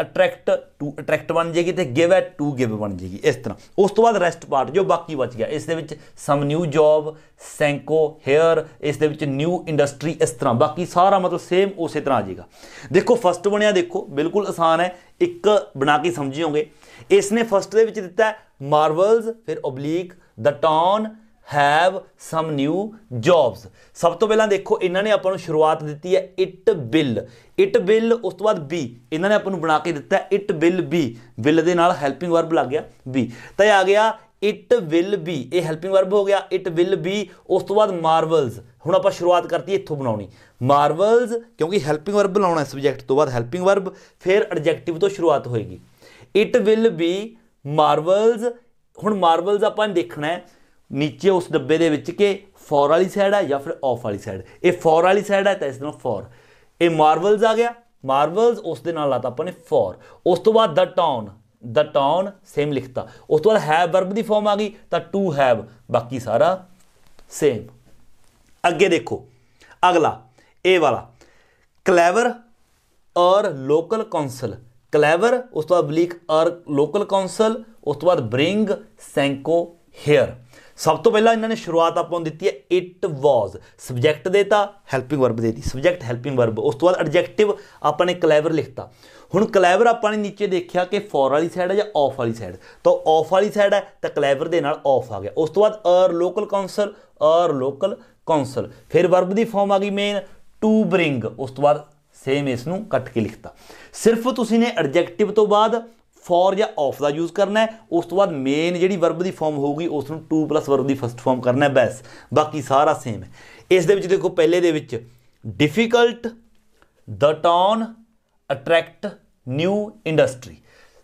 ਅਟਰੈਕਟ ਟੂ ਅਟਰੈਕਟ ਬਣ ਜੇਗੀ ਤੇ ਗਿਵ ਐਟ ਟੂ ਗਿਵ ਬਣ ਜੇਗੀ ਇਸ ਤਰ੍ਹਾਂ ਉਸ ਤੋਂ ਬਾਅਦ ਰੈਸਟ ਪਾਰਟ ਜੋ ਬਾਕੀ ਬਚ ਗਿਆ ਇਸ ਦੇ ਵਿੱਚ some new job Sanko here ਇਸ ਦੇ ਵਿੱਚ ਨਿਊ ਇੰਡਸਟਰੀ ਇਸ ਤਰ੍ਹਾਂ ਬਾਕੀ ਸਾਰਾ ਮਤਲਬ ਸੇਮ ਉਸੇ ਤਰ੍ਹਾਂ ਆ ਜਾਏਗਾ ਦੇਖੋ ਫਸਟ ਬਣਿਆ ਦੇਖੋ ਬਿਲਕੁਲ ਆਸਾਨ ਹੈ ਇੱਕ ਬਣਾ ਕੇ ਸਮਝਿਓਗੇ ਇਸ ਨੇ ਫਸਟ ਦੇ ਵਿੱਚ ਦਿੱਤਾ ਮਾਰਵਲਸ ਫਿਰ oblique the town have some new jobs ਸਭ ਤੋਂ ਪਹਿਲਾਂ ਦੇਖੋ ਇਹਨਾਂ ਨੇ ਆਪਾਂ ਨੂੰ ਸ਼ੁਰੂਆਤ ਦਿੱਤੀ ਹੈ ਇਟ ਬਿਲ ਇਟ ਬਿਲ ਉਸ ਤੋਂ ਬਾਅਦ ਬੀ ਇਹਨਾਂ ਨੇ ਆਪਾਂ ਨੂੰ ਬਣਾ ਕੇ ਦਿੱਤਾ ਇਟ ਬਿਲ ਬੀ ਬਿਲ ਦੇ ਨਾਲ ਹੈਲਪਿੰਗ ਵਰਬ ਲੱਗ ਗਿਆ ਬੀ ਤਾਂ ਇਹ ਆ ਗਿਆ ਇਟ ਵਿਲ ਬੀ ਇਹ ਹੈਲਪਿੰਗ ਵਰਬ ਹੋ ਗਿਆ ਇਟ ਵਿਲ ਬੀ ਉਸ ਤੋਂ ਬਾਅਦ ਮਾਰਵਲਸ ਹੁਣ ਆਪਾਂ ਸ਼ੁਰੂਆਤ ਕਰਤੀ ਇੱਥੋਂ ਬਣਾਉਣੀ ਮਾਰਵਲਸ ਕਿਉਂਕਿ ਹੈਲਪਿੰਗ ਵਰਬ ਬਣਾਉਣਾ ਹੈ ਸਬਜੈਕਟ ਤੋਂ ਬਾਅਦ ਹੈਲਪਿੰਗ ਵਰਬ ਫਿਰ ਐਡਜੈਕਟਿਵ ਤੋਂ ਸ਼ੁਰੂਆਤ ਹੋਏਗੀ ਇਟ ਵਿਲ ਬੀ ਮਾਰਵਲਸ ਹੁਣ ਮਾਰਵਲਸ ਆਪਾਂ ਦੇਖਣਾ ਹੈ ਨੀਚੇ ਉਸ ਡੱਬੇ ਦੇ ਵਿੱਚ ਕਿ ਫੋਰ ਵਾਲੀ ਸਾਈਡ ਹੈ ਜਾਂ ਫਿਰ ਆਫ ਵਾਲੀ ਸਾਈਡ ਇਹ ਫੋਰ ਵਾਲੀ ਸਾਈਡ ਹੈ ਤਾਂ ਇਸ ਨੂੰ ਫੋਰ ਇਹ ਮਾਰਵਲਸ ਆ ਗਿਆ ਮਾਰਵਲਸ ਉਸ ਦੇ ਨਾਲ ਲਾਤਾ ਆਪਾਂ ਨੇ ਫੋਰ ਉਸ ਤੋਂ ਬਾਅਦ the town the town same ਲਿਖਤਾ ਉਸ ਤੋਂ ਬਾਅਦ ਹੈਵ ਵਰਬ ਦੀ ਫਾਰਮ ਆ ਗਈ ਤਾਂ ਟੂ ਹੈਵ ਬਾਕੀ ਸਾਰਾ ਸੇਮ ਅੱਗੇ ਦੇਖੋ ਅਗਲਾ ਇਹ ਵਾਲਾ ਕਲੇਵਰ ਔਰ ਲੋਕਲ ਕਾਉਂਸਲ ਕਲੇਵਰ ਉਸ ਤੋਂ ਬਾਅਦ ਬਲੀਕ ਔਰ ਲੋਕਲ ਕਾਉਂਸਲ ਉਸ ਤੋਂ ਬਾਅਦ ਬ੍ਰਿੰਗ ਸੈਂਕੋ ਹੇਅਰ ਸਭ ਤੋਂ ਪਹਿਲਾਂ ਇਹਨਾਂ ਨੇ ਸ਼ੁਰੂਆਤ ਆਪਾਂ ਨੂੰ ਦਿੱਤੀ ਹੈ ਇਟ ਵਾਸ ਸਬਜੈਕਟ ਦੇਤਾ ਹੈਲਪਿੰਗ ਵਰਬ ਦੇ ਦਿੱਤੀ ਸਬਜੈਕਟ ਹੈਲਪਿੰਗ ਵਰਬ ਉਸ ਤੋਂ ਬਾਅਦ ਐਡਜੈਕਟਿਵ ਆਪਾਂ ਨੇ ਕਲੈਵਰ ਲਿਖਤਾ ਹੁਣ ਕਲੈਵਰ ਆਪਾਂ ਨੇ ਨੀਚੇ ਦੇਖਿਆ ਕਿ ਫੋਰ ਵਾਲੀ ਸਾਈਡ ਹੈ ਜਾਂ ਆਫ ਵਾਲੀ ਸਾਈਡ ਤਾਂ ਆਫ ਵਾਲੀ ਸਾਈਡ ਹੈ ਤਾਂ ਕਲੈਵਰ ਦੇ ਨਾਲ ਆਫ ਆ ਗਿਆ ਉਸ ਤੋਂ ਬਾਅਦ our local council our local council ਫਿਰ ਵਰਬ ਦੀ ਫਾਰਮ ਆ ਗਈ ਮੇਨ ਟੂ ਬ੍ਰਿੰਗ ਉਸ ਤੋਂ ਬਾਅਦ ਸੇਮ ਇਸ ਨੂੰ ਕੱਟ ਕੇ ਲਿਖਤਾ ਸਿਰਫ ਤੁਸੀਂ ਨੇ ਐਡਜੈਕਟਿਵ ਤੋਂ ਬਾਅਦ ਫੋਰ ਜਾਂ ਆਫ ਦਾ ਯੂਜ਼ ਕਰਨਾ ਹੈ ਉਸ ਤੋਂ ਬਾਅਦ ਮੇਨ ਜਿਹੜੀ ਵਰਬ ਦੀ ਫਾਰਮ ਹੋਊਗੀ ਉਸ ਨੂੰ 2 ਪਲੱਸ ਵਰਬ ਦੀ ਫਸਟ ਫਾਰਮ ਕਰਨਾ ਹੈ ਬਸ ਬਾਕੀ ਸਾਰਾ ਸੇਮ ਹੈ ਇਸ ਦੇ ਵਿੱਚ ਦੇਖੋ ਪਹਿਲੇ ਦੇ ਵਿੱਚ difficult the town attract new industry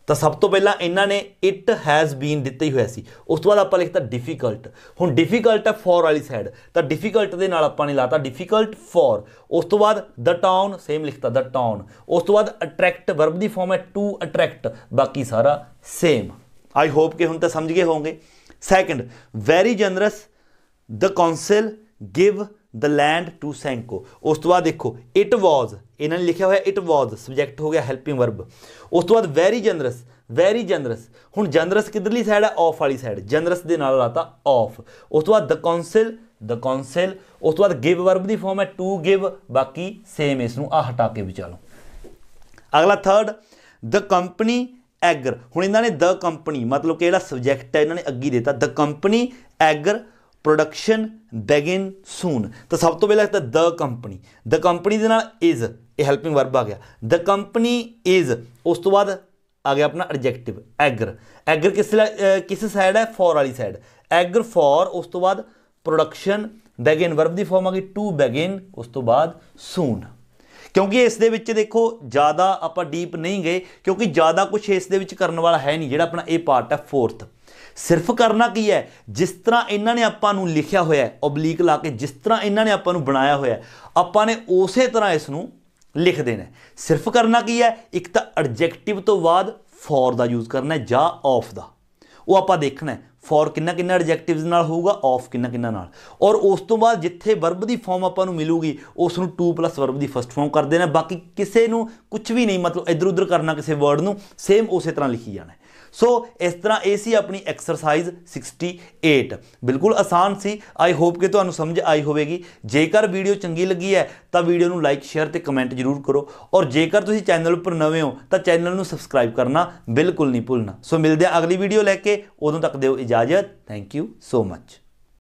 ਤਾਂ ਸਭ ਤੋਂ ਪਹਿਲਾਂ ਇਹਨਾਂ ਨੇ ਇਟ ਹੈਜ਼ ਬੀਨ ਦਿੱਤੇ ਹੀ ਹੋਇਆ ਸੀ ਉਸ ਤੋਂ ਬਾਅਦ ਆਪਾਂ ਲਿਖਤਾ ਡਿਫਿਕਲਟ ਹੁਣ ਡਿਫਿਕਲਟ ਹੈ ਫੋਰ ਵਾਲੀ ਸਾਈਡ ਤਾਂ ਡਿਫਿਕਲਟ ਦੇ ਨਾਲ ਆਪਾਂ ਨੇ ਲਾਤਾ ਡਿਫਿਕਲਟ ਫੋਰ ਉਸ ਤੋਂ ਬਾਅਦ ਦ ਟਾਊਨ ਸੇਮ ਲਿਖਤਾ ਦ ਟਾਊਨ ਉਸ ਤੋਂ ਬਾਅਦ ਅਟਰੈਕਟ ਵਰਬ ਦੀ ਫਾਰਮ ਹੈ ਟੂ ਅਟਰੈਕਟ ਬਾਕੀ ਸਾਰਾ ਸੇਮ ਆਈ ਹੋਪ ਕਿ ਹੁਣ ਤਾਂ ਸਮਝ ਗਏ ਹੋਵੋਗੇ second very generous the council give the land to Sanko ਉਸ ਤੋਂ ਬਾਅਦ ਦੇਖੋ ਇਟ ਵਾਜ਼ ਇਹਨਾਂ ਨੇ ਲਿਖਿਆ ਹੋਇਆ ਇਟ ਵਾਜ਼ ਸਬਜੈਕਟ ਹੋ ਗਿਆ ਹੈਲਪਿੰਗ ਵਰਬ ਉਸ ਤੋਂ ਬਾਅਦ ਵੈਰੀ ਜਨਰਸ ਵੈਰੀ ਜਨਰਸ ਹੁਣ ਜਨਰਸ ਕਿੱਧਰਲੀ ਸਾਈਡ ਹੈ ਆਫ ਵਾਲੀ ਸਾਈਡ ਜਨਰਸ ਦੇ ਨਾਲ ਲਾਤਾ ਆਫ ਉਸ ਤੋਂ ਬਾਅਦ ਦ ਕਾਉਂਸਲ ਦ ਕਾਉਂਸਲ ਉਸ ਤੋਂ ਬਾਅਦ ਗਿਵ ਵਰਬ ਦੀ ਫਾਰਮ ਹੈ ਟੂ ਗਿਵ ਬਾਕੀ ਸੇਮ ਇਸ ਨੂੰ ਆ ਹਟਾ ਕੇ ਵਿਚਾਲੋ ਅਗਲਾ ਥਰਡ ਦ ਕੰਪਨੀ ਐਗਰ ਹੁਣ ਇਹਨਾਂ ਨੇ ਦ ਕੰਪਨੀ ਮਤਲਬ ਕਿ ਜਿਹੜਾ ਸਬਜੈਕਟ ਹੈ ਇਹਨਾਂ ਨੇ ਅੱਗੇ ਦਿੱਤਾ ਦ ਕੰਪਨੀ ਐਗਰ ਪ੍ਰੋਡਕਸ਼ਨ ਬੈਗਿਨ ਸੂਨ ਤਾਂ ਸਭ ਤੋਂ ਪਹਿਲਾਂ ਤਾਂ ਦ ਕੰਪਨੀ ਦ ਕੰਪਨੀ ਦੇ ਨਾਲ ਇਜ਼ ਇਹ ਹੈਲਪਿੰਗ ਵਰਬ ਆ ਗਿਆ ਦ ਕੰਪਨੀ ਇਜ਼ ਉਸ ਤੋਂ ਬਾਅਦ ਆ ਗਿਆ ਆਪਣਾ ਐਡਜੈਕਟਿਵ ਐਗਰ ਐਗਰ ਕਿਸ ਕਿਸ ਸਾਈਡ ਹੈ ਫੋਰ ਵਾਲੀ ਸਾਈਡ ਐਗਰ ਫੋਰ ਉਸ ਤੋਂ ਬਾਅਦ ਪ੍ਰੋਡਕਸ਼ਨ ਬੈਗਿਨ ਵਰਬ ਦੀ ਫਾਰਮ ਆ ਗਈ ਟੂ ਬੈਗਿਨ ਉਸ ਤੋਂ ਬਾਅਦ ਸੂਨ ਕਿਉਂਕਿ ਇਸ ਦੇ ਵਿੱਚ ਦੇਖੋ ਜ਼ਿਆਦਾ ਆਪਾਂ ਡੀਪ ਨਹੀਂ ਗਏ ਕਿਉਂਕਿ ਜ਼ਿਆਦਾ ਕੁਝ ਇਸ ਦੇ ਵਿੱਚ ਕਰਨ ਵਾਲਾ ਹੈ ਨਹੀਂ ਜਿਹੜਾ ਆਪਣਾ ਇਹ ਪਾਰਟ ਹੈ ਫੋਰਥ ਸਿਰਫ ਕਰਨਾ ਕੀ ਹੈ ਜਿਸ ਤਰ੍ਹਾਂ ਇਹਨਾਂ ਨੇ ਆਪਾਂ ਨੂੰ ਲਿਖਿਆ ਹੋਇਆ ਹੈ ਓਬਲੀਕ ਲਾ ਕੇ ਜਿਸ ਤਰ੍ਹਾਂ ਇਹਨਾਂ ਨੇ ਆਪਾਂ ਨੂੰ ਬਣਾਇਆ ਹੋਇਆ ਆਪਾਂ ਨੇ ਉਸੇ ਤਰ੍ਹਾਂ ਇਸ ਨੂੰ ਲਿਖ ਦੇਣਾ ਸਿਰਫ ਕਰਨਾ ਕੀ ਹੈ ਇੱਕ ਤਾਂ ਐਡਜੈਕਟਿਵ ਤੋਂ ਬਾਅਦ ਫੋਰ ਦਾ ਯੂਜ਼ ਕਰਨਾ ਹੈ ਜਾਂ ਆਫ ਦਾ ਉਹ ਆਪਾਂ ਦੇਖਣਾ ਹੈ ਫੋਰ ਕਿੰਨਾ ਕਿੰਨਾ ਐਡਜੈਕਟਿਵਸ ਨਾਲ ਹੋਊਗਾ ਆਫ ਕਿੰਨਾ ਕਿੰਨਾ ਨਾਲ ਔਰ ਉਸ ਤੋਂ ਬਾਅਦ ਜਿੱਥੇ ਵਰਬ ਦੀ ਫਾਰਮ ਆਪਾਂ ਨੂੰ ਮਿਲੂਗੀ ਉਸ ਨੂੰ 2 ਪਲੱਸ ਵਰਬ ਦੀ ਫਰਸਟ ਫਾਰਮ ਕਰ ਦੇਣਾ ਬਾਕੀ ਕਿਸੇ ਨੂੰ ਕੁਝ ਵੀ ਨਹੀਂ ਮਤਲਬ ਇਧਰ ਉਧਰ ਕਰਨਾ ਕਿਸੇ ਵਰਡ ਨੂੰ ਸੇਮ ਉਸੇ ਤਰ੍ਹਾਂ ਲਿਖੀ ਜਾਣਾ ਸੋ ਇਸ ਤਰ੍ਹਾਂ ਇਹ ਸੀ ਆਪਣੀ ਐਕਸਰਸਾਈਜ਼ 68 ਬਿਲਕੁਲ ਆਸਾਨ ਸੀ ਆਈ ਹੋਪ ਕਿ ਤੁਹਾਨੂੰ ਸਮਝ ਆਈ ਹੋਵੇਗੀ ਜੇਕਰ ਵੀਡੀਓ ਚੰਗੀ ਲੱਗੀ ਹੈ ਤਾਂ ਵੀਡੀਓ ਨੂੰ ਲਾਈਕ ਸ਼ੇਅਰ ਤੇ ਕਮੈਂਟ ਜ਼ਰੂਰ ਕਰੋ ਔਰ ਜੇਕਰ ਤੁਸੀਂ ਚੈਨਲ ਉੱਪਰ ਨਵੇਂ ਹੋ ਤਾਂ ਚੈਨਲ ਨੂੰ ਸਬਸਕ੍ਰਾਈਬ ਕਰਨਾ ਬਿਲਕੁਲ ਨਹੀਂ ਭੁੱਲਣਾ ਸੋ ਮਿਲਦੇ ਆ ਅਗਲੀ ਵੀਡੀਓ ਲੈ ਕੇ ਉਦੋਂ ਤੱਕ ਦਿਓ ਇਜਾਜ਼ਤ ਥੈਂਕ ਯੂ ਸੋ ਮਚ